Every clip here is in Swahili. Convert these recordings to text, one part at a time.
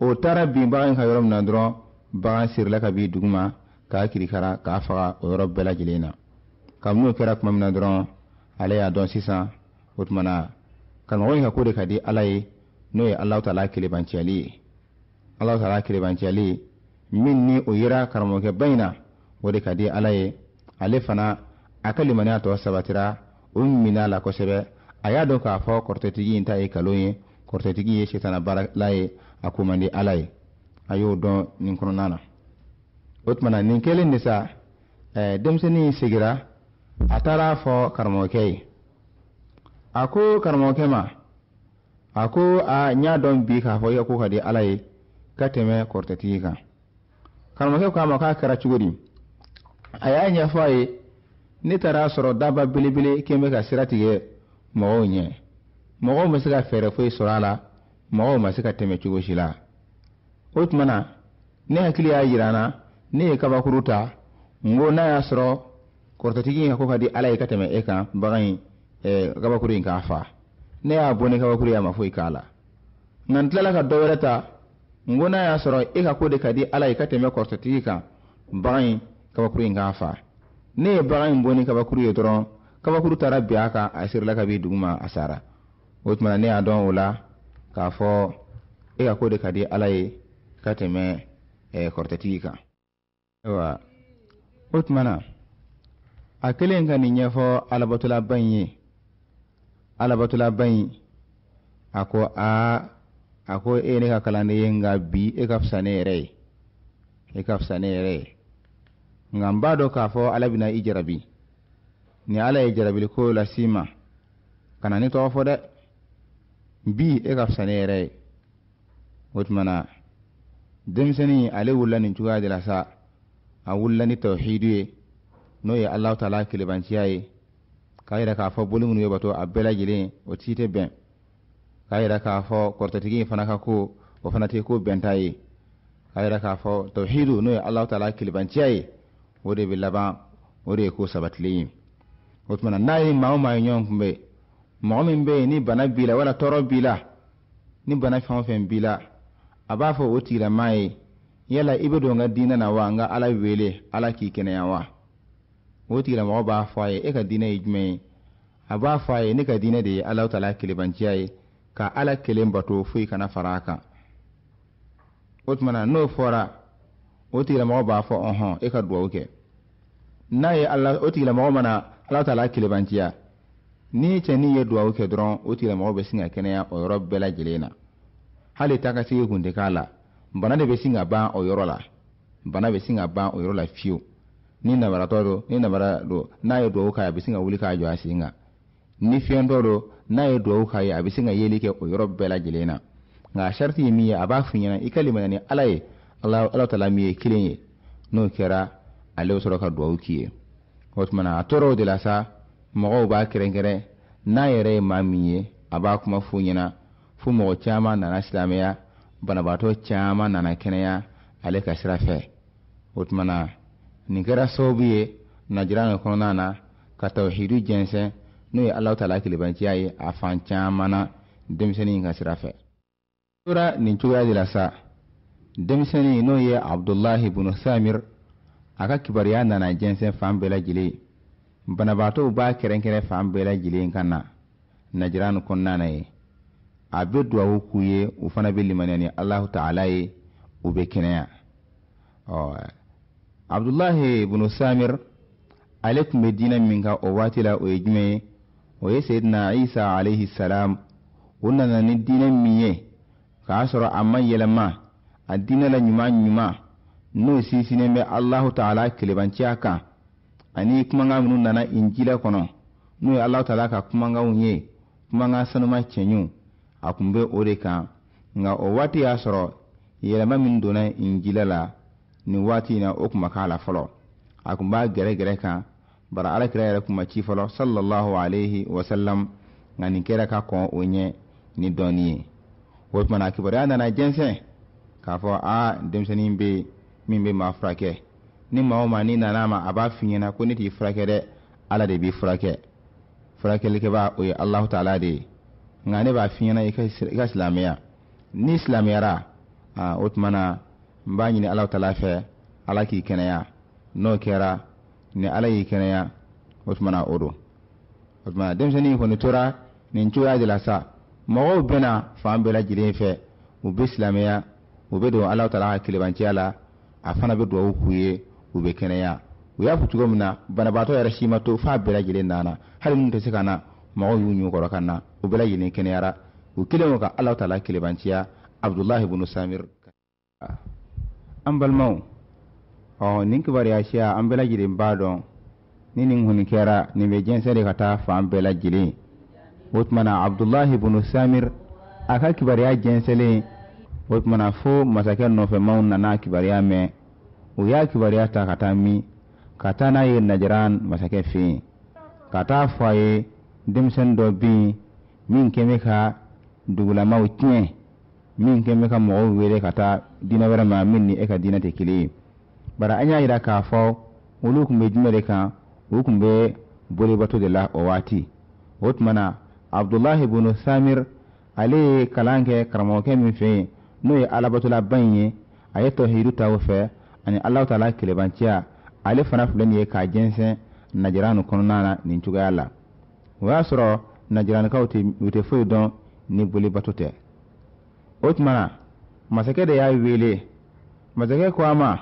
o taara bin bagan ka yɔrɔ min na dɔrɔn bagan sirila ka bin dugu ma k'a kirikara k'a faga o yɔrɔ bɛɛ lajɛlen na kabini o kɛra tuma min dɔrɔn ale y'a dɔn sisan o tuma na ka ko de ka di ala ye n'o ye alaw taala kelebancɛli ye alaw taala kelebancɛli min ni o yera karamɔgɔkɛba in na o de ka di ala ye ale fana a ka limaniya tɔ sabatira o ɲin'a la kosɛbɛ a y'a dɔn k'a fɔ kɔrɔtɛtigi in ta ye kalon ye kɔrɔtɛtigi ye sitanɛ baarala ye a ko man di ala ye a y'o dɔn nin kɔnɔna na o tuma na nin kɛlen de sa ɛɛ denmisɛnnin segira a taara fɔ karamɔgɔkɛ ye a ko karamɔgɔkɛ ma a ko a n y'a dɔn bi k'a fɔ i ka ko ka di ala ye ka tɛmɛ kɔrɔtɛtigi kan karamɔgɔkɛ k'a ma k'a kɛra cogo di a y'a ɲɛfɔ a ye ne taara sɔrɔ daba belebele kɛlen bɛ ka sira tigɛ mɔgɔw ɲɛ mɔgɔw ma se ka fɛɛrɛ foyi sɔrɔ a la mɔgɔw ma se ka tɛmɛ cogo si la o tuma na ne hakili y'a jira n na ne ye kabakuru ta n ko n'a y'a sɔrɔ kɔrɔtɔtigi in ko ka di ala ye ka tɛmɛ e kan bagan in ɛɛ kabakuru in k'a fa ne y'a bɔ ni kabakuru ye a ma foyi k'a la nka n tilala ka dɔ wɛrɛ ta n ko n'a y'a sɔrɔ e ka ko de ka di ala ye ka tɛmɛ kɔrɔtɔtigi kan bagan in kabakuru in k'a fa ne ye bagan in bɔ ni kabakuru ye dɔrɔn kabakuru taara bin a kan a sirila ka bin dugu ma a sara o tuma na ne y'a dɔn o la k'a fɔ e ka ko de ka di ala ye ka tɛmɛ kɔrɔtɛtigi kan ayiwa o tuma na a kɛlen ka nin ɲɛfɔ alabatolaba in ye alabatolaba in a ko aa a ko e ye ne ka kalanden ye nka bi e ka fisa ne yɛrɛ ye e ka fisa ne yɛrɛ ye nka n b'a dɔn k'a fɔ ala bɛna i jarabi ni ala ye jarabiliko las'i ma kana ne tɔgɔ fɔ dɛ mbii i e ka fisa ne yɛrɛ ye o tuma na denmisɛni ale wulila nin cogoya de la sa a wulila ni tawhidu ye n'o ye allahu taala kelebantiya ye k'a yira k'a fɔ boli minnu ye bato a bɛɛ lajɛlen o tii tɛ bɛn k'a yira k'a fɔ kɔrɔtɛtigi fana ka ko o fana tɛ ko bɛnta ye k'a yira k'a fɔ tawhidu n'o ye allahu taala kelebantiya ye o de bɛ laban o de ye ko sabatilen ye o tuma na n'a ye maa o maa ye ɲɔgɔn kunbɛn mɔgɔ min bɛ yen ni bana b'i la wala tɔɔrɔ b'i la ni bana fɛn o fɛn b'i la a b'a fɔ o tigilamaa ye yala i bɛ don n ka diinɛ na wa n ka ala wele ala k'i kɛnɛya wa o tigilamɔgɔ b'a fɔ a ye e ka diinɛ ye jumɛn ye a b'a fɔ a ye ne ka diinɛ de ye ala ta la kelebanciya ye ka ala kelen bato foyi kana fara a kan o tumana n'o fɔra o tigilamɔgɔ b'a fɔ ɔhɔn e ka dugawu kɛ n'a ye ala o tigilamɔgɔ mana ala ta la kelebanciya ni cɛnin ye duwawu kɛ dɔrɔn o tigilamɔgɔ bɛ sin ka kɛnɛya o yɔrɔ bɛɛ lajɛlen na hali taga segi kun tɛ k'a la bana de bɛ sin ka ban o yɔrɔ la bana bɛ sin ka ban o yɔrɔ la fiyewu ni nabaratɔ don ni nabara don n'a ye duwawu k'a ye a bɛ sin ka wuli k'a jɔ a sen kan ni fiyɛntɔ don n'a ye duwawu k'a ye a bɛ sin ka yeli kɛ o yɔrɔ bɛɛ lajɛlen na nka sariti ye min ye a b'a f'i ɲɛna i ka limaniya ni ala ye ala ala ta min ye kelen ye n'o kɛra ale bɛ sɔrɔ ka duwawu k'i ye o tuma na a tɔɔrɔ o de la sa mɔgɔw b'a kɛrɛnkɛrɛn n'a yɛrɛ ye maa min ye a b'a kuma f'u ɲɛna fo mɔgɔ caman nana silamɛya banabaatɔ caman nana kɛnɛya ale ka sira fɛ o tuma na nin kɛra sababu ye najira nin kɔnɔna na ka tawhidu jɛnsɛn n'o ye alahu taala kelebanciya ye a fan caman na denmisɛnnin ka sira fɛ tora nin cogoya de la sa denmisɛnnin n'o ye abdulahi bunu samir a ka kibaruya nana jɛnsɛn fan bɛɛ lajɛlen banabaatɔw b'a kɛrɛnkɛrɛn fan bɛɛ lajɛlen ka na najira kɔnɔna na ye a bɛ duwawu k'u ye u fana bɛ limaniya ni alahu ta'ala ye u bɛ kɛnɛya ɔ abdulahi samir ale tun bɛ diinɛ min kan o waati la o ye jumɛn ye o ye seyidina isa alayhi salam o nana ni diinɛ min ye k'a sɔrɔ a ma yɛlɛma a diinɛ la ɲuman ɲuman n'o sinsinnen bɛ alahu ta'ala kelebanciya kan ani kumakan minnu nana injila kɔnɔ n'o ye alahu taala ka kumakanw ye kumakan sanuma cɛɲu a tun bɛ o de kan nka o waati y'a sɔrɔ yɛlɛma min donna injila la nin waati na o tun ma k'a la fɔlɔ a tun b'a gɛrɛgɛrɛ kan bara alakira yɛrɛ tun ma ci fɔlɔ sallallahu alaihi wasallam nka nin kɛra ka kɔn o ɲɛ ni dɔɔni ye o tuma na kibaruya nana jɛnsɛn k'a fɔ a ah, denmisɛnnin bɛ yen min bɛ maa furakɛ ni maa o maa n'i nana ma a b'a f'i ɲɛna ko ne t'i furakɛ dɛ ala de b'i furakɛ furakɛlikɛba o ye alahu taala de ye nka ne b'a f'i ɲɛna i ka silamɛya n'i silamɛyara o tuma na n b'a ɲini alahu taala fɛ ala k'i kɛnɛya n'o kɛra ni ala y'i kɛnɛya o tuma na o don o tuma na denmisɛnnin kɔni tora nin cogoya de la sa mɔgɔw bɛna fan bɛɛ lajɛlen fɛ u bɛ silamɛya u bɛ don alahu taala ka kilebanciya la a fana bɛ duwawu k'u ye. u bɛ kɛnɛya u y'a fɔ cogo min na banabaatɔ yɛrɛ si ma to f'a bɛɛ lajɛlen nana hali minnu tɛ se ka na mɔgɔw y'u ɲɔkɔrɔ ka na u bɛɛ lajɛlen kɛnɛyara u kɛlen o ka ala ta la kelebanciya abudulahi bunu samir an balimaw ɔ nin kibaruya siya an bɛɛ lajɛlen b'a dɔn ni nin kɔni kɛra nin bɛ jɛnsɛn de ka taa fan bɛɛ lajɛlen o tuma na abudulahi bunu samir a ka kibaruya jɛnsɛnlen o tuma na fo masakɛ nɔfɛmaw nana kibaruya mɛn u y'a kibaruya ta ka taa min ka taa n'a ye najaran masakɛ fɛ yen ka taa fɔ a ye denmisɛnnin dɔ bɛ yen min kɛlen bɛ ka dugulamaw tiɲɛ min kɛlen bɛ ka mɔgɔw wele ka taa diinɛ wɛrɛ ma min ni e ka diinɛ tɛ kelen ye bari an y'a jira k'a fɔ olu tun bɛ jumɛn de kan u tun bɛ bolibato de la o waati o tuma na abdulahi bono samir ale ye kalan kɛ karamɔgɔkɛ min fɛ yen n'o ye alabatolaba in ye a ye tɔhidu ta o fɛ ani alahu taala kelebanciya ale fana filɛ nin ye k'a jɛnsɛn najiranu kɔnɔna na nin cogoya la o y'a sɔrɔ najiranikaw u tɛ foyi dɔn ni bolibato tɛ o tuma na masakɛ de y'a wele masakɛ ko a ma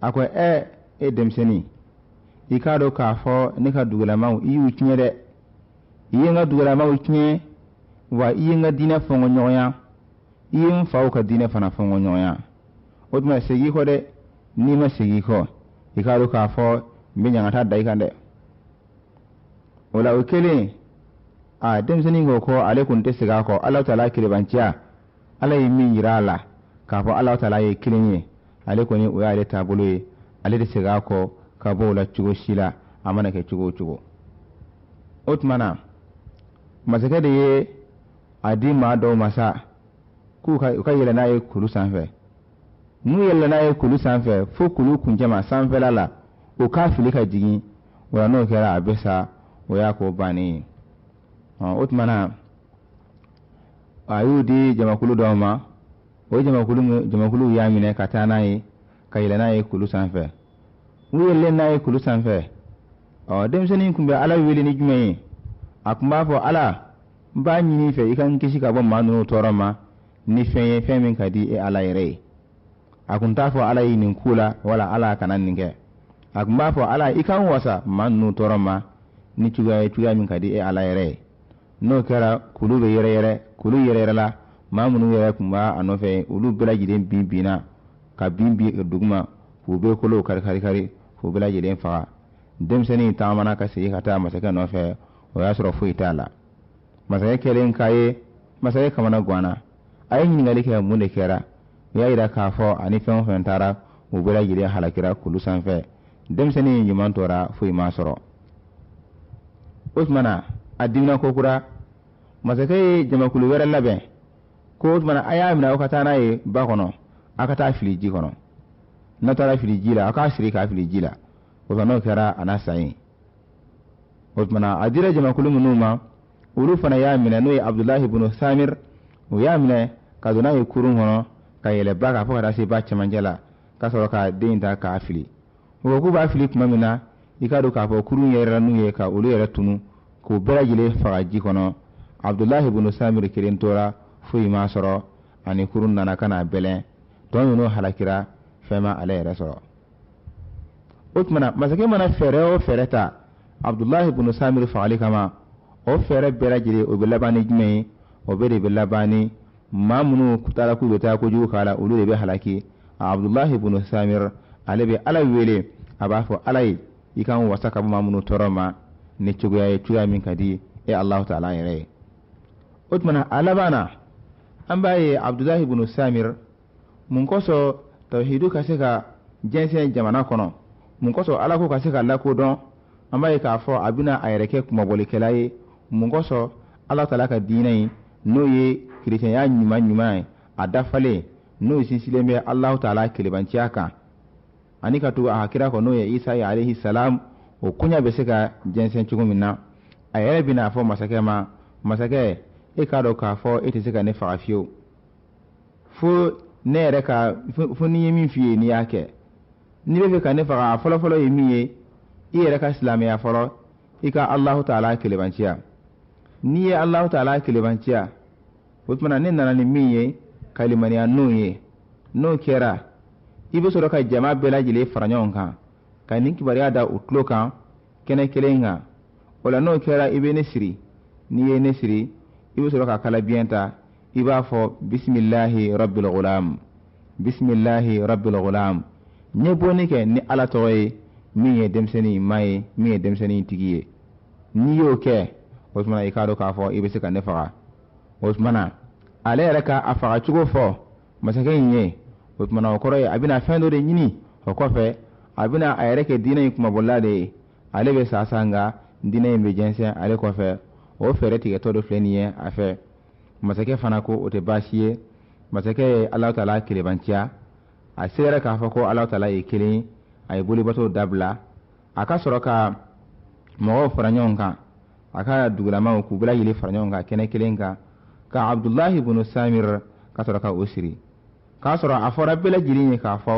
a ko ɛ e, e denmisɛnnin i k'a dɔn k'a fɔ ne ka dugulamaw i y'u tiɲɛ dɛ i ye n ka dugulamaw tiɲɛ wa i ye n ka diinɛ fɔnkɔɲɔgɔnya i ye n faw ka diinɛ fana fɔnkɔɲɔgɔnya o tuma segin kɔ dɛ n'i ma segin i kɔ i k'a dɔn k'a fɔ n bɛ ɲagata da i kan dɛ o la o kɛlen a denmisɛnnin ko ko ale kɔni tɛ segin a kɔ ala taala kirebanciya ala ye min yira a la k'a fɔ ala taala ye kelen ye ale kɔni o y'ale taabolo ye ale de segin a kɔ ka bɔ o la cogo si la a mana kɛ cogo o cogo o tuma na masakɛ de ye a di maa dɔw ma sa k'u ka yɛlɛ n'a ye kuru sanfɛ n'u yɛlɛ n'a ye kulu sanfɛ fo kulu kuncɛma sanfɛla la o k'a fili ka jigin o la n'o kɛra a bɛ sa o y'a ko bannen ye o tuma na a y'o di jamakulu dɔw ma o jamakulu jamakulu y'a minɛ ka taa n'a ye ka yɛlɛ n'a ye kulu sanfɛ n'u yɛlɛ n'a ye kulu sanfɛ ɔ denmisɛnnin tun bɛ ala wele ni jumɛn ye a tun b'a fɔ ala n b'a ɲini i fɛ i ka n kisi ka bɔ maa ninnu tɔɔrɔ ma ni fɛn ye fɛn min ka di e ala yɛrɛ ye a kun t'a fɔ ala ye nin k'u la wala ala kana nin kɛ a kun b'a fɔ ala i kan wasa maa ninnu tɔɔrɔ ma ni cogoya ye cogoya min ka di e ala yɛrɛ ye n'o kɛra kulu bɛ yɛrɛyɛrɛ kulu yɛrɛyɛrɛla maa minnu yɛrɛ tun b'a a nɔfɛ olu bɛɛ lajɛlen bin binna ka bin bin e duguma k'u bɛ kolow kari kari kari k'u bɛɛ lajɛlen faga denmisɛnnin taamana ka segin ka taa masakɛ nɔfɛ o y'a sɔrɔ foyi t'a la masakɛ kɛlen k'a ye masakɛ kamana ganna a ye ɲininkali kɛ mun de kɛra u y'a yira k'a fɔ ani fɛn o fɛn taara u bɛɛ lajɛlen halakira kulu sanfɛ denmisɛnnin in ɲuman tora foyi ma sɔrɔ o tuma na a dimina kokura masakɛ ye jamakulu wɛrɛ labɛn ko o tuma na a y'a minɛ aw ka taa n'a ye ba kɔnɔ aw ka taa fili ji kɔnɔ n'a taara fili ji la aw k'a siri k'a fili ji la o tuma n'o kɛra a n'a san ye o tuma na a dira jamakulu minnu ma olu fana y'a minɛ n'o ye abudulahi bunu samir u y'a minɛ ka don n'a ye kurun kɔnɔ ka yɛlɛ ba kan fo ka taa se ba cɛmancɛ la ka sɔrɔ ka den ta k'a fili mɔgɔ k'u b'a fili tuma min na i k'a dɔn k'a fɔ kurun yɛrɛ n'u ye ka olu yɛrɛ tunu k'u bɛɛ lajɛlen faga ji kɔnɔ abdulahi bunu samiri kelen tora foyi m'a sɔrɔ ani kurun nana ka na bɛlɛn tɔ ninnu halakira fɛn ma ale yɛrɛ sɔrɔ o tumana masakɛ mana fɛɛrɛ o fɛɛrɛ ta abdulahi bunu samiri fagali kama o fɛɛrɛ bɛɛ lajɛlen o bɛ laban ni jumɛn ye o bɛɛ de bɛ laban ni maa minnu taara k'u bɛ taa kojugu k'a la olu de bɛ halaki abdullahi bin samir ale bɛ ala wele a b'a fɔ ala ye i ka n wasa ka maa minnu tɔɔrɔ ma ni cogoya ye cogoya min ka di e alahu ta'ala yɛrɛ ye o tumana a laban na an b'a ye abdullahi bin samir mun kosɔn tawhidu ka se ka jɛnsɛn jamana kɔnɔ mun kosɔn ala ko ka se ka lakodɔn an b'a ye k'a fɔ a bɛna a yɛrɛ kɛ kumabɔlikɛla ye mun kosɔn ala taala ka diinɛ in n'o ye kerecɛnya ɲuman ɲuman a dafalen n'o sinsilen bɛ alahu taala kelebanciya kan ani ka tugu a kira kɔ n'o ye isa ye alayhi salam o koɲa bɛ se ka jɛnsɛn cogo min na a yɛrɛ bɛna a fɔ masakɛ ma masakɛ e k'a dɔn k'a fɔ e tɛ se ka ne faga fiyewu fo ne yɛrɛ ka fo ni ye min f'i ye n'i y'a kɛ n'i bɛ fɛ ka ne faga a fɔlɔfɔlɔ ye min ye i yɛrɛ ka silamɛya fɔlɔ i ka alahu taala kelebanciya n'i ye alahu taala kelebanciya wo tumana ne nana ni min ye ka limaniyanuw ye n'o kɛra i be sɔrɔ ka jama bɛɛ lajɛlen fara ɲɔgɔn kan ka nin kibaruya da u tulo kan kɛnɛ kelen kan o la n'o kɛra i be ne siri n'i ye ne siri i be sɔrɔ ka kalabiyɛn ta i b'a fɔ bisimilahi rabilgulam bisimilahi rabilgulam n ye bonni kɛ ni ala tɔgɔ ye min ye denmisɛnnin ma ye min ye denmisɛni tigi ye n'i y'o kɛ o tumana i k'a dɔn k'a fɔ i be se ka ne faga o tumana ale yɛrɛ ka a faga cogo fɔ masakɛ in ye o tumana o kɔrɔ ye a bɛna fɛn dɔ de ɲini o kɔfɛ a bɛna a yɛrɛ kɛ diinɛ yi kumabɔla de ye ale bɛ sa sa diinɛ yi bɛ jɛnsɛn ale kɔfɛ o fɛɛrɛ tigɛtɔ dɔ filɛ ni ye a fɛ masakɛ fana ko o tɛ baasi ye masakɛ ye ala tala kelenbanciya a sera k'a fɔ ko ala tala ye kelen a ye bolibato dabila a ka sɔrɔ ka mɔgɔw fara ɲɔgɔn kan a ka dugulamaw k'u bɛɛ fara ɲɔgɔn kan kɛnɛ kelen kan ka abdulahi bunu samir ka sɔrɔ ka o siri k'a sɔrɔ a fɔra bɛɛ lajɛlen ye k'a fɔ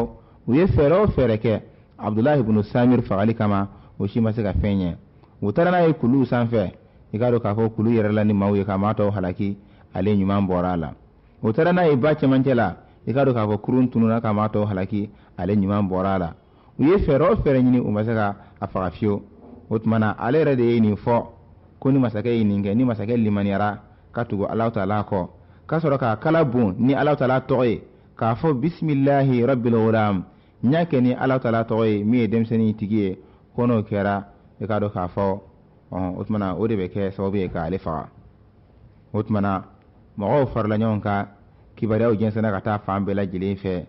u ye fɛɛrɛ o fɛɛrɛ kɛ abdulahi bunu samir fagali kama o si ma se ka fɛn ɲɛ u taara n'a ye kuluw sanfɛ i k'a dɔn k'a fɔ kulu yɛrɛ la ni maaw ye k'a maa tɔw halaki ale ɲuman bɔra a la o taara n'a ye ba cɛmancɛ la i k'a dɔn k'a fɔ kurun tununa k'a maa tɔw halaki ale ɲuman bɔra a la u ye fɛɛrɛ o fɛɛrɛ ɲini u ma se ka a faga fiyewu o tuma na ale yɛrɛ de ye nin fɔ ko ni masakɛ ye nin kɛ ni masakɛ limaniyara ka tugu alahu taala kɔ ka sɔrɔ k'a kala bon ni alahu taala tɔgɔ ye k'a fɔ bisimilahi rabil n y'a kɛ ni alahu taala tɔgɔ ye min ye denmisɛnnin tigi ye ko n'o kɛra i k'a dɔn k'a fɔ ɔn o tuma o de bɛ kɛ sababu ye k'ale faga o tuma na mɔgɔw farala ɲɔgɔn kan kibaruyaw jɛnsɛnna ka taa fan bɛɛ lajɛlen fɛ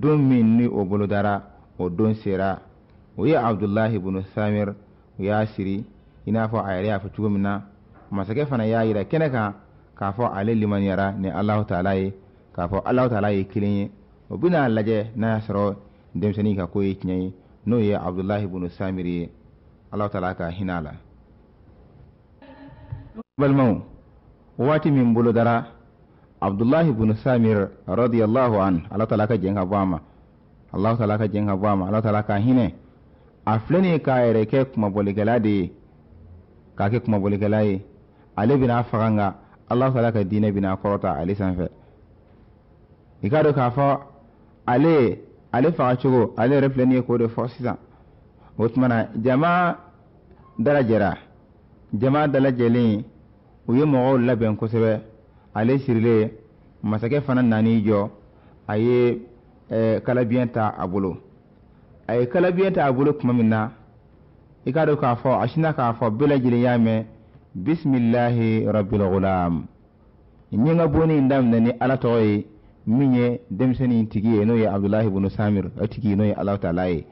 don min ni o bolodara o don sera o ye abdulahi bunu samir o y'a siri i n'a fɔ a yɛrɛ y'a fɔ cogo min na masakɛ fana y'a yira kɛnɛ kan k'a fɔ ale limaniyara ni alahu taala ye k'a fɔ alahu taala ye kelen ye o bɛna lajɛ n'a y'a sɔrɔ denmisɛnnin ka ko ye tiɲɛ ye n'o ye abudulahi bunu samiri ye alahu taala ka hinɛ a la. balimaw waati min bolodara abudulahi bunu samir radiyallahu an alahu taala ka jɛn ka bɔ a ma alahu taala ka jɛn ka bɔ a ma alahu taala ka hinɛ a filɛ ni k'a yɛrɛ kɛ kumabolikɛla de ye k'a kɛ kumabolikɛla ye. ale bɛna faga nka alahu taala ka diinɛ bɛna kɔrɔta ale sanfɛ i k'a dɔn k'a fɔ ale ale faga cogo ale yɛrɛ filɛ nin ye k'o de fɔ sisan o tuma na jama dalajɛra jama dalajɛlen u ye mɔgɔw labɛn kosɛbɛ ale sirilen masakɛ fana nan'i jɔ a ye ɛɛ kalabiyɛn ta a bolo a ye kalabiyɛn ta a bolo tuma min na i k'a dɔn k'a fɔ a sinna k'a fɔ bɛɛ lajɛlen y'a mɛn bisimilahi rabbil gulam n ye n ka bonni in daminɛ ni ala tɔgɔ ye min ye denmisɛnnin tigi ye n'o ye abdulahi bunu samir o tigi n'o ye alahu taala ye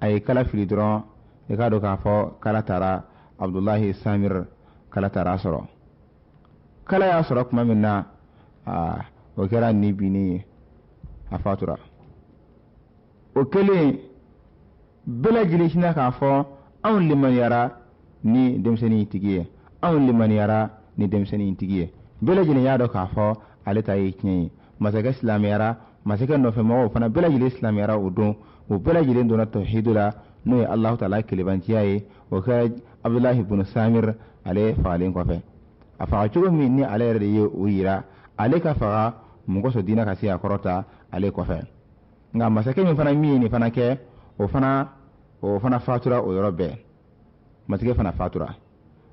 a ye kala fili dɔrɔn i e k'a dɔn k'a fɔ kala taara abdulahi samir kala taara sɔrɔ kala y'a sɔrɔ tuma min na o kɛra ni binni ye a fatura o kɛlen bɛɛ lajɛlen sinna k'a fɔ anw limaniyara ni denmisɛnnin tigi ye anw limaniyara ni denmisɛnnin in tigi ye bɛɛ lajɛlen y'a dɔn k'a fɔ ale ta ye tiɲɛ ye masakɛ silamɛyara masakɛ nɔfɛmɔgɔw fana bɛɛ lajɛlen o don o bɛɛ donna tɔhidu la n'o ye alahu taala kelebanciya ye o kɛra abdulahi bunu samir ale fagalen kɔfɛ a faga cogo min ni ale yɛrɛ de ye o yira ale ka faga mɔgɔ sɔ diinɛ ka se a kɔrɔta ale kɔfɛ nka masakɛ min fana min ye nin fana kɛ o fana o fana fatura o yɔrɔ bɛɛ masakɛ fana fatura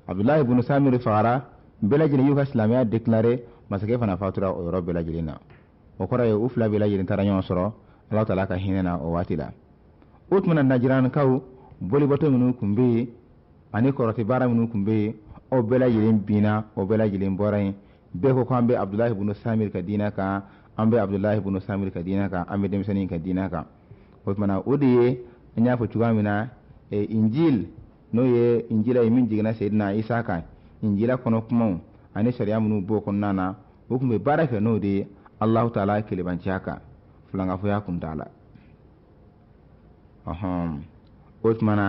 abdullahi ibn samiri fagara bɛɛ lajɛlen y'u ka silamɛya déclaré masakɛ fana fatura o yɔrɔ bɛɛ lajɛlen na o kɔrɔ ye u fila bɛɛ lajɛlen taara ɲɔgɔn sɔrɔ ala tala ka hinɛ na o waati la o tuma na najirankaw bolibɔtɔ minnu tun bɛ yen ani kɔrɔtɛ baara minnu tun bɛ yen aw bɛɛ lajɛlen o bɛɛ bɔra yen bɛɛ ko k'an bɛ abdullahi ibn samiri ka diinɛ kan an bɛ abdullahi ibn samiri ka diinɛ kan an bɛ denmisɛnnin ka diinɛ kan o tuma na o de ye an y'a fɔ cogoya min na injil n'o ye injila ye min jiginna seyidina isa kan injila kɔnɔ kumaw ani sariya minnu b'o kɔnɔna na o tun bɛ baara kɛ n'o de ye alahu taala kelebanciya kan filankafoya kun t'a la ɔhɔn o tuma na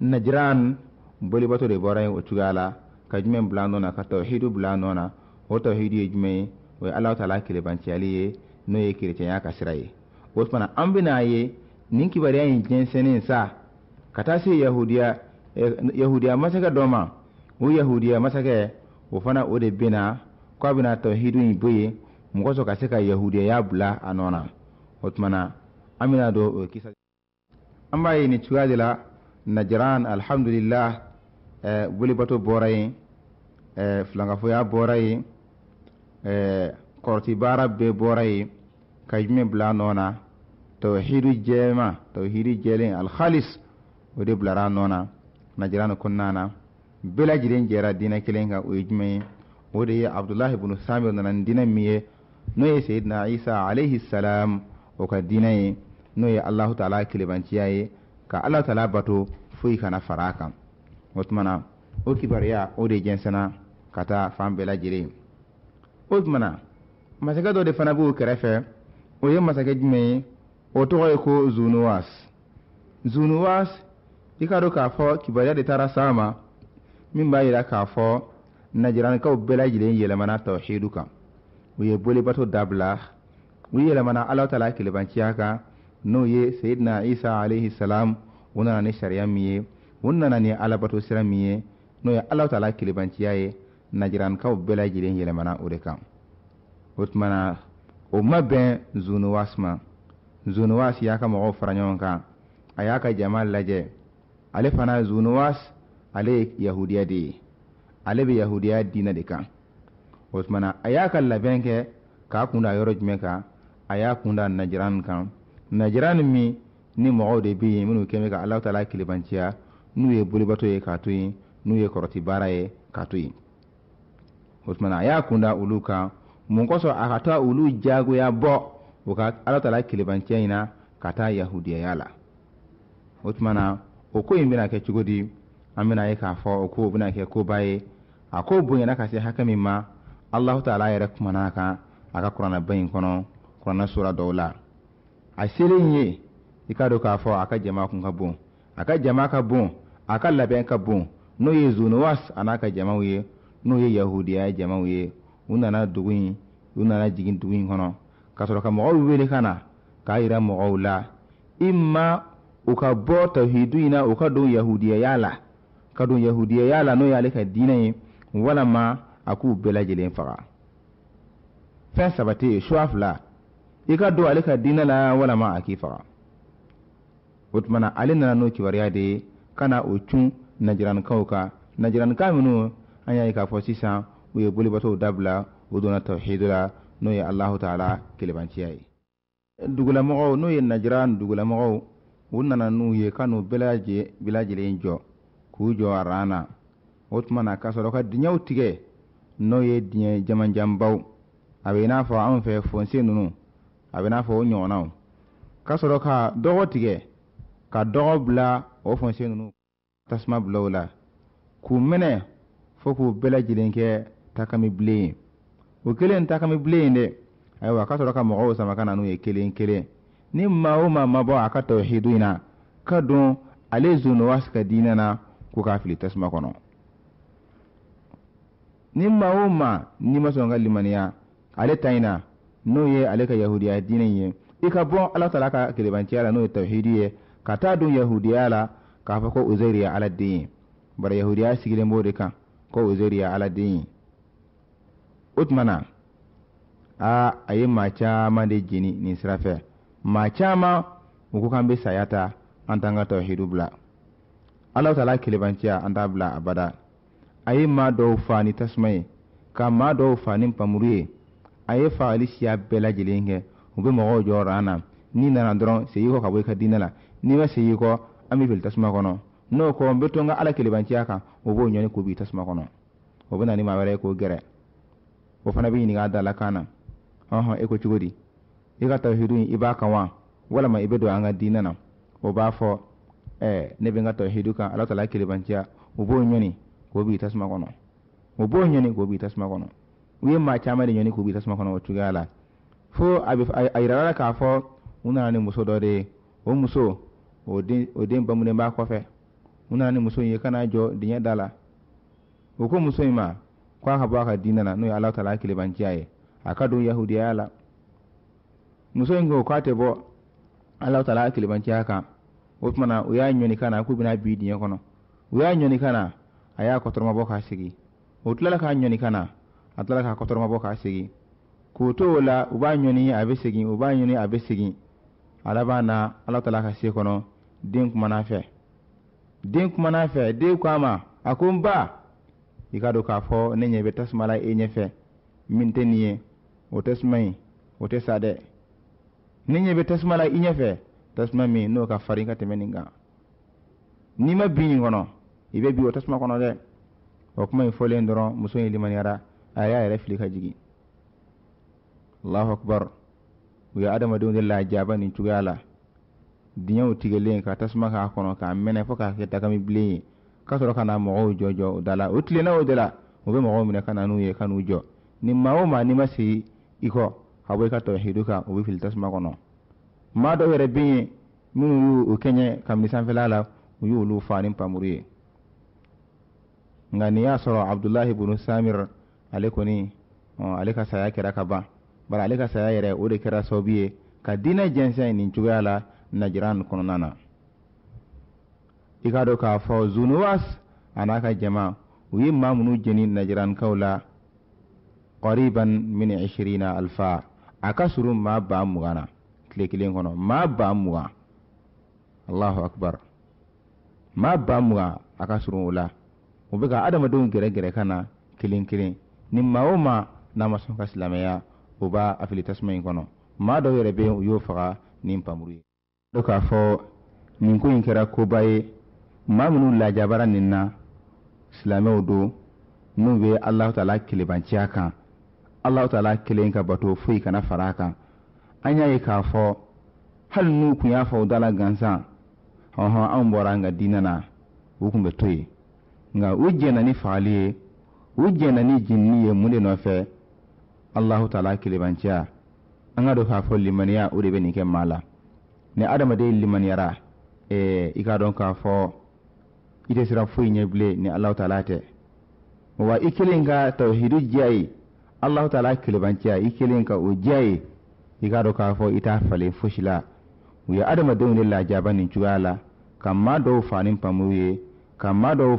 najiran bolibato de bɔra yen o cogoya la ka jumɛn bila nɔ na ka tawhidu bila nɔ na o tawhidu ye jumɛn ye o ye alahu taala kelebanciyali ye n'o ye kerecɛnya ka sira ye o tuma na an bɛna a ye nin kibaruya in jɛnsɛnnen sa ka taa se yahudiya yahudiya masakɛ dɔ ma o yahudiya masakɛ o fana o de bena k'a bena tawhidu ɲi bo ye mɔgɔ sɔ ka se ka yahudiyaya bila a nɔ na o tumana an bena don o kisa an b'a ye ni cogoya de la najaran alhamdulilah eh, welebato bɔra ye eh, filankafoya bɔra ye eh, kɔrɔti baara bɛɛ bɔra ye ka jumɛn bila a nɔ na tawhidu jɛma tawhidu jɛlen alhalis o de bilara a nɔ na najirani kɔnɔna na bɛɛ lajɛlen jɛra diinɛ kelen o ye jumɛn o de ye abdulahi bunu samir nana ni diinɛ ye n'o ye sayidina isa alayhi salam o ka diinɛ ye n'o ye alahu taala kilebanciya ye ka ala taala bato foyi kana fara a kan o tuma o kibaruya o de jɛnsɛnna ka taa fan bɛɛ lajɛlen o tuma masakɛ dɔ de fana b'o kɛrɛfɛ o ye masakɛ jumɛn ye o tɔgɔ ye ko zunuwas zunuwas i ka dɔn k'a fɔ kibaruya de taara s'an ma min b'a yira k'a fɔ najaranikaw bɛɛ lajɛlen yɛlɛmana tawhidu kan u ye bolibato dabila u yɛlɛmana ala taala la kelebanciya kan n'o ye seyidina isa alayhi salam u nana ni sariya min ye u nana ni alabato sira min ye n'o ye ala ta la kelebanciya ye najaranikaw bɛɛ lajɛlen yɛlɛmana o de kan o tuma o ma bɛn zunuwasi ma zunuwasi y'a ka mɔgɔw fara ɲɔgɔn kan a y'a ka jama lajɛ ale fana zunuwas ale ye yahudiya de ye ale be yahudiya dina de kan o tumana a y'a ka labɛn kɛ k'a kunda yɔrɔ jumɛn kan a y'a kunda najaran kan najran min ni mɔgɔw de bɛ yen minw kɛlen bɛ ka ala ta n'u ye bolibato ye k'a to ye n'u ye kɔrɔti baara ye k'a to ye o tumana a y'a kunda olu kan mun kosɔn a ka taa olu jagoya bɔ u ka ala ta la kilebanciya na ka taa yahudiyaya la o tumana o ko in bɛna kɛ cogo di an bɛna ye k'a fɔ o ko o bɛna kɛ koba ye a ko bonyana ka se hakɛ min ma alahu taala yɛrɛ kumana a kan a ka kuranɛba kɔnɔ kuranɛ sura dɔw la a selen ye i k'a dɔn k'a fɔ a ka jama kun ka bon a ka jama ka bon a ka labɛn ka bon n'o ye zonowas a n'a ka jamaw ye n'o ye yahudiya jamaw ye u nana dugu in u nana jigin dugu in kɔnɔ ka sɔrɔ ka mɔgɔw wele ka na k'a yira mɔgɔw la i ma u ka bɔ tawhidu ina na u ka don yahudiya yala ka don yahudiya yala n'o y'ale ka dina ye wala a k'u bela lajɛlen faga fɛn sabati ye suwa fila i ka don ale ka dina la walama a k'i faga o tumana ale nana n'o kibaruya de ye ka na o cun najiranikaw kan najiranika minnu an y'a ye k'a fɔ sisan u ye bolibatɔw dabila u donna tawhidu la n'o ye alahu taala kelebanciya ye dugulamɔgɔw n'o ye najiran dugulamɔgɔw u nana n'u ye ka n'u bɛɛ lajɛlen jɔ k'u jɔ ran na o tuma na k'a sɔrɔ ka diɲɛw tigɛ n'o ye diɲɛ jamanjanbaw a bɛ i n'a fɔ anw fɛ fonse ninnu a bɛ i n'a fɔ o ɲɔgɔnnaw ka sɔrɔ ka dɔgɔ tigɛ ka dɔgɔ bila o fonse ninnu tasuma bila o la k'u minɛ fo k'u bɛɛ lajɛlen kɛ takami bilen ye o kelen takami bilen ye dɛ ayiwa k'a sɔrɔ ka mɔgɔw sama ka na n'u ye kelen kelen ni maa o ma bɔ a ka tawhidu in na ka don ale zonowasi ka diinɛ na ko k'a fili tasuma kɔnɔ ni maa o maa n'i ma sɔn ka limaniya ale ta in na n'o ye ale ka yahudiya diinɛ ye i ka bɔ ala taala ka kelebanciya la n'o ye tawhidu ye ka taa don yahudiya la k'a fɔ ko uzeri ye ala den ye bari yahudiya sigilen b'o de kan ko uzeri ye ala den ye o tuma na aa a ye maa caman de jeni nin sira fɛ ma caaman u ko kan be saya ta an t'an ka tawhidu bila alaw tala kelebanciya an t'a bila abada a ye ma dɔw fa ni tasuma ye ka ma dɔw fa ni panmuru ye a ye fagali siya bɛɛ lajɛlen kɛ u be mɔgɔw jɔyɔrɔ na n'i nana dɔrɔn seyi kɔ ka bɔ i ka diinɛ la n'i ma seyi kɔ an be fili tasuma kɔnɔ n'o kɔ n be to n ka ala kelebanciya kan o b'o ɲɔni k'u b'i tasuma kɔnɔ o bena ni ma wɛrɛ ye k'o gɛrɛ o fana be ɲininga a da la na hɔn e ko cogo di i e, ka tawhidu i b'a kan wa walama i bɛ don an ka diinɛ na o b'a fɔ eh, ne bɛ n ka tawhidu kan ala tala kelebanciya u b'o ɲɔni k'o b'i tasuma kɔnɔ u b'o ɲɔni k'o b'i tasuma kɔnɔ u ye maa caman de ɲɔni k'u b'i tasuma kɔnɔ o cogoya la fo a yira la k'a fɔ u nana ni muso dɔ de ye o muso o den bamunen b'a kɔfɛ u nana ni muso ye kana jɔ dingɛ da la u ko muso in ma k'a ka bɔ a ka diinɛ na n'o ye ala tala kelebanciya ye a ka don yahudiya la muso in ko k'a tɛ bɔ ala taala kelebanciya kan o tuma na u y'a ɲɔni ka na k'u bɛna bin dingɛ kɔnɔ u y'a ɲɔni ka na a y'a kɔtɔrɔma bɔ k'a sigi o tilala k'a ɲɔni ka na a tilala k'a kɔtɔrɔma bɔ k'a sigi k'o to o la u b'a ɲɔni a bɛ segin u b'a ɲɔni a bɛ segin a laban na ala taala ka se kɔnɔ den kumana fɛ den kumana fɛ den ko a ma a ko n ba i ka don k'a fɔ ne ɲɛ bɛ tasuma la e ɲɛfɛ min tɛ nin ye o tɛ in o tɛ sa dɛ ne ɲɛ bɛ tasuma la i ɲɛfɛ tasuma min n'o ka farin ka tɛmɛ nin kan n'i ma bin nin kɔnɔ i bɛ bin o tasuma kɔnɔ dɛ o kuma in fɔlen dɔrɔn muso in limaniyara a y'a yɛrɛ fili ka jigin allahu akbar u ye adamadenw de lajaba nin cogoya la diɲɛw tigɛlen ka tasuma k'a kɔnɔ k'a mɛnɛ fɔ k'a kɛ dagami bilen ye ka sɔrɔ ka na mɔgɔw jɔ o da la o tilenna o de la u bɛ mɔgɔw minɛ ka na n'u ye ka n'u jɔ nin maa o maa n'i ma sigi i kɔ Oh, a bɔ ka tɔhidu kan o bɛ fili tasuma kɔnɔ ma dɔw yɛrɛ bɛ yen minnu y'u o kɛɲɛ kabini sanfɛla la u y'olu fa ni panmuru ye nka nin y'a sɔrɔ abdulahi bunu samir ale kɔni ale ka saya kɛra ka ban bari ale ka saya yɛrɛ o de kɛra sababu ye ka diinɛ jɛnsɛn nin cogoya la najiran kɔnɔna na i k'a dɔn k'a fɔ zunuwas a n'a ka jama u ye maa minnu jeni najirankaw la qariban min ishirina alfa a ka suru maa ba mugan na tile kelen kɔnɔ maa ba mugan allahu akbar maa ba mugan a ka suru o la o bɛ ka adamadenw gɛrɛgɛrɛ ka na kelen kelen ni maa o maa n'a ma sɔn ka silamɛya o b'a a fili tasuma in kɔnɔ maa dɔw yɛrɛ bɛ yen u y'o faga ni npamuru ye. dɔ k'a fɔ nin ko in kɛra koba ye maa minnu lajabara nin na silamɛw don n'u bɛ alahu taala kelebanciya kan alahu taala kelen ka bato foyi kana fara kan an y'a ye k'a fɔ hali n'u kun y'a fɔ u dala gansan ɔhɔn anw bɔra an ka diinɛ na u kun bɛ to yen nka u jɛnna ni fagali ye u jɛnna ni jinni ye mun de nɔfɛ alahu taala kelebanciya an ka dɔn k'a fɔ limaniya o de bɛ nin kɛ maa la ni adamaden limaniyara ɛɛ e, i k'a dɔn k'a fɔ i tɛ siran foyi ɲɛ bilen ni alahu taala tɛ wa i kelen ka tawhidu diya ye Allah ta laki i kelen ka o diya ye i k'a dɔn k'a fɔ i t'a falen fosi la u ye adamadenw de lajaba nin cogoya la ka maa dɔw fa ni pamuw ye ka ma dɔw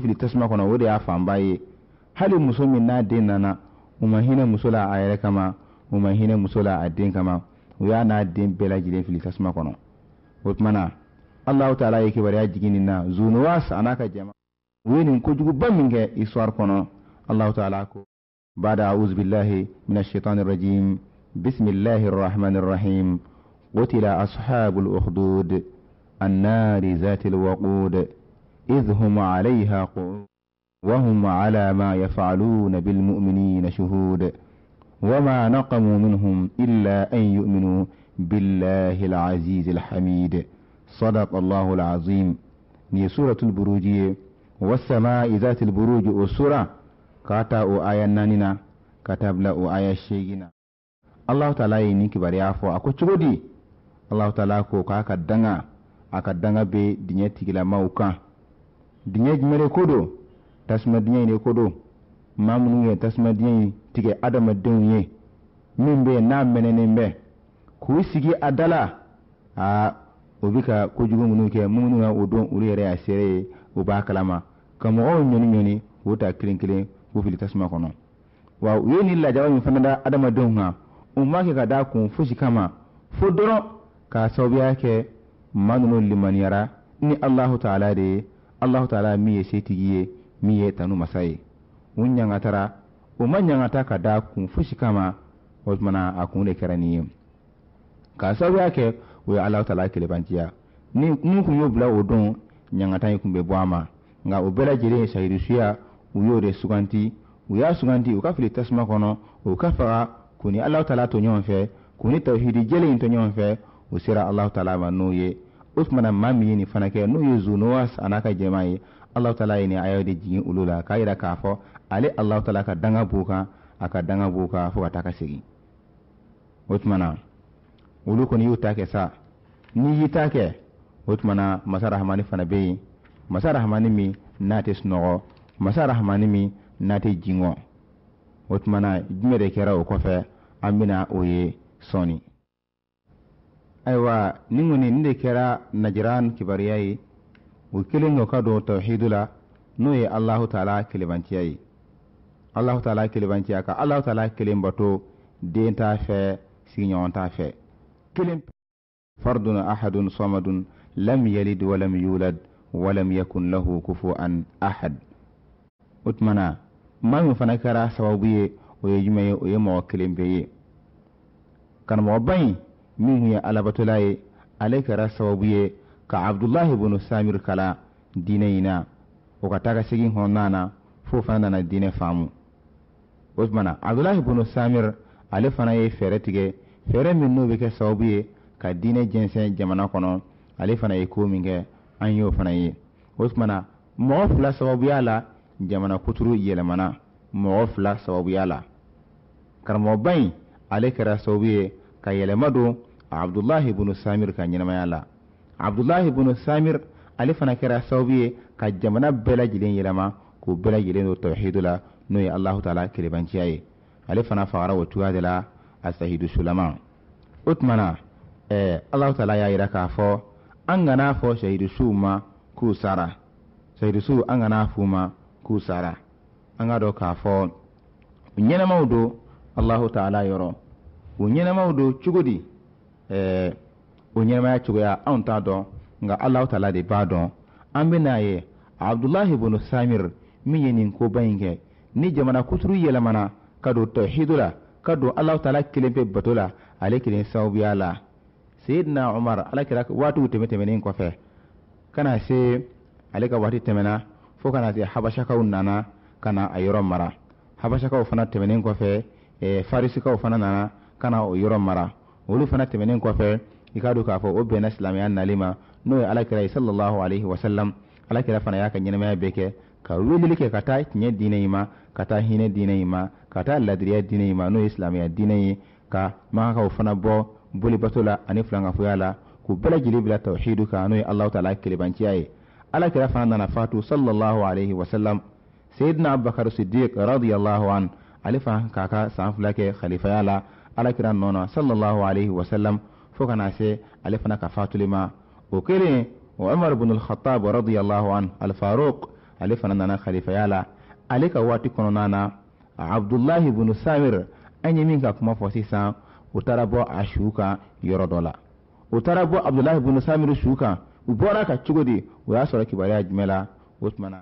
fili tasuma kɔnɔ o de y'a fanba ye hali muso min n'a den nana u ma hinɛ muso la a yɛrɛ kama u ma hinɛ muso la a den kama u y'a n'a den bɛɛ lajɛlen fili tasuma kɔnɔ o tuma na alahu taala ye kibaruya jigin nin na zunuwa saana ka jama u ye nin kojuguba min kɛ isuwar kɔnɔ alahu taala ko بعد أعوذ بالله من الشيطان الرجيم بسم الله الرحمن الرحيم قتل أصحاب الأخدود النار ذات الوقود إذ هم عليها قعود وهم على ما يفعلون بالمؤمنين شهود وما نقموا منهم إلا أن يؤمنوا بالله العزيز الحميد صدق الله العظيم هي سورة البروج والسماء ذات البروج أسرة k'a ta aya naani na bila o aya seegin na taala ye ni kibaruya fɔ a ko cogo di alahu taala ko k'a ka danga a ka danga be diɲɛ tigilamaw kan diɲɛ jumɛn de ko don tasuma diɲɛ in ko don maa minnu ye tasuma diɲɛ in tigɛ adamadenw ye min bɛ n'a mɛnɛnen bɛ k'u sigi a da la aa o bɛ ka kojugu minnu kɛ minnu ka o don olu yɛrɛ y'a seere ye u b'a kalama ka mɔgɔw ɲɔni ɲɔni k'u ta kelen kelen k'u fili tasuma kɔnɔ wa u ye nin lajaba min fana da adamadenw kan u m'a kɛ ka da kun fosi kama fo dɔrɔn k'a sababuya kɛ maa ninnu limaniyara ni alahu taala de ye alahu taala min ye setigi ye min ye tanu masa ye u ɲangatara u ma ɲangata ka da kun fosi kama o tumana a kun de kɛra nin ye k'a sababuya kɛ o ye alahu taala kelebanciya ni n'u kun y'o bila o don ɲangata in kun bɛ bɔ a ma nka o bɛɛ lajɛlen ye sayirisuya u y'o de suganti u y'a suganti u ka fili tasuma kɔnɔ u ka faga k'u ni alahu taala to ɲɔgɔn fɛ k'u ni tawhidi jɛlen in to ɲɔgɔn fɛ u sera alahu taala ma n'o ye o tumana maa min ye nin fana kɛ n'o ye zunuwa a n'a ka jɛma ye alahu taala ye nin ayaw de jigin olu la k'a yira k'a fɔ ale alahu taala ka danga b'u kan a ka danga b'u kan fo ka taa ka segin o tumana olu kɔni y'u ta kɛ sa n'i y'i ta kɛ o tumana masa rahamani fana bɛ yen masa rahamani min n'a tɛ sunɔgɔ masa rahamani min n'a tɛ jiŋɔ o tuma na jumɛn de kɛra o kɔfɛ an bɛna o ye sɔɔni. ayiwa nin kɔni nin de kɛra najiran kibaruya ye o kelen ka ka don tawhidu la n'o ye alahu taala kelebantiya ye alahu taala kelebantiya ka alahu taala kelen bato den t'a fɛ sigiɲɔgɔn t'a fɛ kelen fardun ahadun samadun lam yalid walam yulad walam yakun lahu kufuan ahad o tumana maa min fana kɛra sababu ye o ye juma ye o ye mɔgɔ kelen bɛɛ ye karamɔgɔba min kun ye alabatola ye ale kɛra sababu ye ka abdulahi bunu samir kala diinɛ in na o ka taa ka segin kɔnɔna na fo fana nana diinɛ faamu o tumana abdulahi bunu samiri ale fana ye fɛɛrɛ tigɛ fɛɛrɛ min n'o bɛ kɛ sababu ye ka diinɛ jɛnsɛn jamana kɔnɔ ale fana ye ko min kɛ an y'o fana ye o tumana mɔgɔ fila sababuya la jamana kuturu yɛlɛmana mɔgɔ fila sababuya la karamɔgɔba in ale kɛra sababu ye ka yɛlɛma don abdulahi bunu samir ka ɲɛnamaya la abdullahi bunu samir ale fana kɛra sababu ye ka jamana bɛɛ lajɛlen yɛlɛma k'u bɛɛ lajɛlen don tawhidu la n'o ye alahu taala kerebanciya ye ale fana fagara o cogoya de la a sahidu sulama o tuma na ɛɛ alahu taala y'a yira k'a fɔ an kana fɔ sahidu ma k'u sara sahidu an kana f'u ma k'u sara an k'a dɔn k'a fɔ u ɲɛnɛmaw don alahu taala yɔrɔ u ɲɛnɛmaw don cogo di ɛɛ o ɲɛnɛmaya cogoya anw t'a dɔn nka alahu taala de b'a dɔn an bɛ n'a ye abdullahi bono samir min ye nin koba in kɛ ni jamana kuturu yɛlɛmana ka don tɔhidu la ka don alahu taala kelen pe bato la ale kelen sababuya la seyidina umar alakira waatiw tɛmɛ tɛmɛnen kɔfɛ kana se ale ka waati tɛmɛna fo kana se habasakaw e, nana ka a yɔrɔ mara habasakaw fana tɛmɛnen kɔfɛ e, farisikaw fana nana ka na o yɔrɔ mara olu fana tɛmɛnen kɔfɛ i k'a don k'a fɔ o bɛnna silamɛya nali ma n'o ye alakira ye sallallahu alaihi wasallam alakira fana y'a ka ɲɛnamaya bɛɛ kɛ ka weleli kɛ ka taa tiɲɛ diinɛ in ma ka taa hinɛ diinɛ in ma ka taa ladiriya diinɛ in ma n'o ye silamɛya diinɛ ye ka magakaw fana bɔ bolibato la ani filankafoya la k'u bɛɛ bila tawhidu kan n'o ye alahu taala kelebanciya ye kira fana nana fatu sallallahu alaihi wasallam sayyidina abubakar siddiq radiyallahu an ale kaka k'a ka san fila la ala kira na sallallahu alaihi wasallam fo kana se ale fana ka fatuli ma o umar ibn al-khattab radiyallahu an al-faruq ale fana khalifa ya la ale ka waati kɔnɔna abdullahi ibn samir an ye min ka kuma fosi sisan o ashuka bɔ a abdullahi bin samir shuka u bɔra ka cogo di o y'a sɔrɔ kibaruya jumɛn la o tuma na.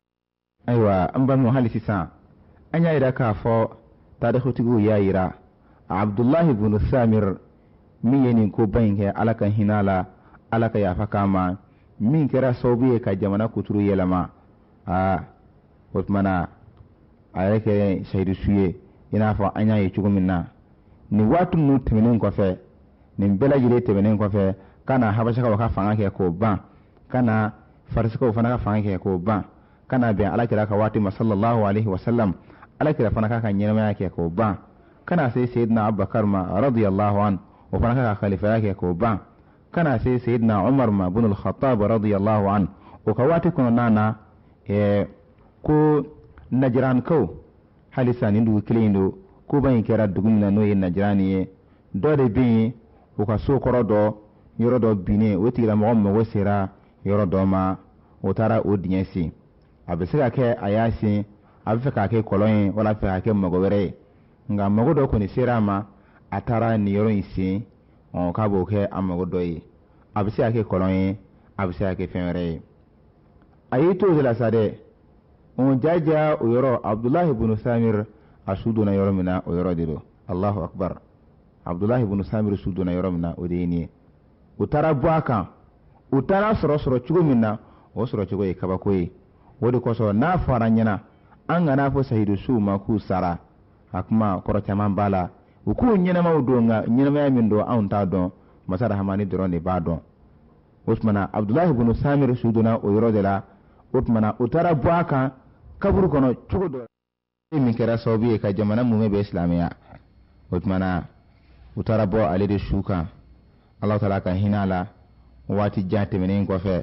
ayiwa an balimaw hali sisan an y'a yira k'a fɔ tarikutigiw y'a yira abdullahi bunu samir min ye nin koba in kɛ ala ka hinɛ la ala ka yafa k'a ma min kɛra sababu ye ka jamana kuturu yɛlɛma aa o tuma na a yɛrɛ kɛ sayidusu ye i n'a fɔ an y'a ye cogo min na nin waati ninnu tɛmɛnen kɔfɛ nin bɛɛ lajɛlen tɛmɛnen kɔfɛ ka na habasakaw ka fanga kɛ k'o ban kana na farisikaw fana ka fan kɛ k'o ban ka bɛn alakira ka waati ma sallallahu alaihi wasallam alakira fana k'a ka ɲɛnamaya kɛ k'o ban ka na se sayidina abubakar ma radiyallahu an o fana k'a ka kalifaya kɛ k'o ban ka se sayidina umar ma bin al-khattab radiyallahu an o ka waati kɔnɔna na eh, ko najirankaw halisa nin dugu kelen in don koba in kɛra dugu min na n'o ye najirani ye dɔ de bɛ yen u ka so kɔrɔ dɔ yɔrɔ dɔ binnen o tigilamɔgɔ mago sera yɔrɔ dɔ ma o taara o dingɛ sen a bɛ se ka kɛ a y'a sen a bɛ fɛ k'a kɛ kɔlɔn ye wala fɛ k'a kɛ mɔgɔ wɛrɛ ye nka mɔgɔ dɔ kɔni sera a ma a taara nin yɔrɔ in sen ɔ k'a b'o kɛ a mɔgɔ dɔ ye a bɛ se ka kɛ kɔlɔn ye a bɛ se ka kɛ fɛn wɛrɛ ye a y'i to o de la sa dɛ òun jaja o yɔrɔ abdulahi bunu samir a su donna yɔrɔ min na o yɔrɔ de don alahu akbar Abdullahi bunu samir su donna yɔrɔ min na o de ye nin ye u taara bɔ a kan u taara sɔrɔ sɔrɔ cogo min na o sɔrɔ cogo ye kabako ye o de kosɔn n'a fara ɲɛna an kana fɔ sayidusuw ma k'u sara a kuma kɔrɔ caman b'a la u k'u ɲɛnɛmaw don nka ɲɛnɛmaya min don anw t'a dɔn masa rahamani dɔrɔn de b'a dɔn o tumana abudulahi bunu samiri su donna o yɔrɔ de la o tumana u taara bɔ a kan kaburu kɔnɔ cogo dɔ min kɛra sababu ye ka jamana mun bɛ silamɛya o tumana u taara bɔ ale de su kan ala taara ka hinɛ a la waati jan tɛmɛnen kɔfɛ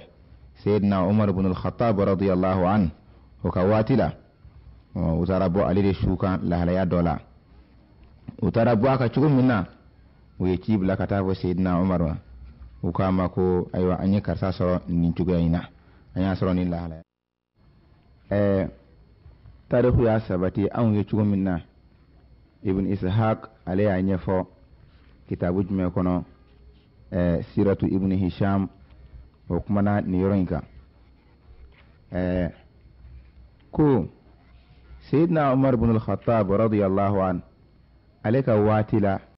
sayidina umar bin al-khattab radiyallahu an o ka waati la u taara bɔ ale de su lahalaya dɔ la u taara bɔ a kan cogo min na u ye ci bila ka taa fɔ sayidina umar ma u k'a ma ko ayiwa an ye karisa sɔrɔ nin cogoya in na an y'a sɔrɔ nin lahalaya ɛɛ tariku y'a sabati anw ye cogo min na ibn ishaq ale y'a ɲɛfɔ kitabu jumɛn kɔnɔ siratu ibn hisham o kumana nin yɔrɔ in kan ko sayidina umar bin al-khattab radiyallahu an ale ka waati la